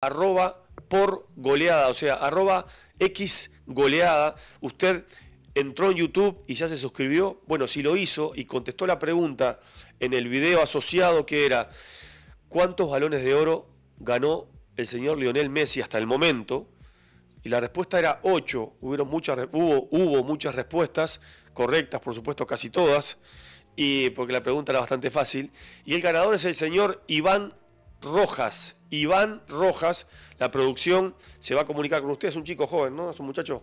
arroba por goleada, o sea, arroba X goleada. Usted entró en YouTube y ya se suscribió. Bueno, si lo hizo y contestó la pregunta en el video asociado que era ¿cuántos balones de oro ganó el señor Lionel Messi hasta el momento? Y la respuesta era 8. muchas, hubo, hubo muchas respuestas, correctas por supuesto casi todas, y porque la pregunta era bastante fácil. Y el ganador es el señor Iván Rojas, Iván Rojas, la producción se va a comunicar con usted, es un chico joven, ¿no? Es un muchacho,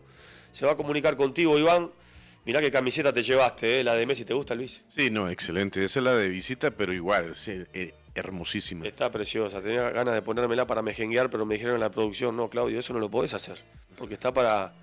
se va a comunicar contigo, Iván. Mirá qué camiseta te llevaste, ¿eh? la de Messi, ¿te gusta, Luis? Sí, no, excelente. Esa es la de visita, pero igual, es eh, hermosísima. Está preciosa. Tenía ganas de ponérmela para mejenguear, pero me dijeron en la producción, no, Claudio, eso no lo podés hacer, porque está para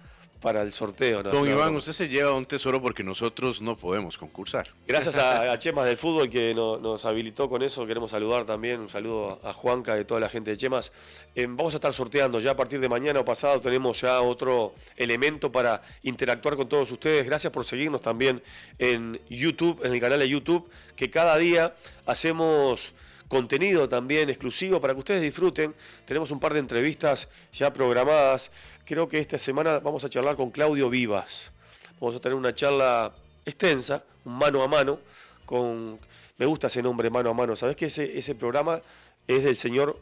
para el sorteo. Don Iván, usted se lleva un tesoro porque nosotros no podemos concursar. Gracias a, Chemas del Fútbol que nos habilitó con eso. Queremos saludar también, un saludo a Juanca y toda la gente de Chemas. Eh, vamos a estar sorteando ya a partir de mañana o pasado. Tenemos ya otro elemento para interactuar con todos ustedes. Gracias por seguirnos también en YouTube, en el canal de YouTube, que cada día hacemos contenido también exclusivo para que ustedes disfruten. Tenemos un par de entrevistas ya programadas. Creo que esta semana vamos a charlar con Claudio Vivas. Vamos a tener una charla extensa, mano a mano, con... Me gusta ese nombre, mano a mano. ¿Sabes que ese, ese programa es del señor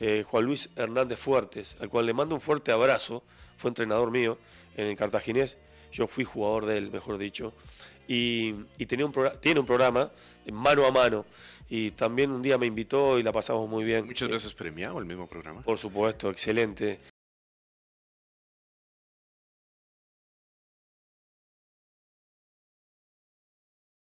eh, Juan Luis Hernández Fuertes, al cual le mando un fuerte abrazo. Fue entrenador mío en el Cartaginés. Yo fui jugador de él, mejor dicho. Y, tenía un tiene un programa mano a mano y también un día me invitó y la pasamos muy bien. Muchas veces premiado el mismo programa. Por supuesto, excelente.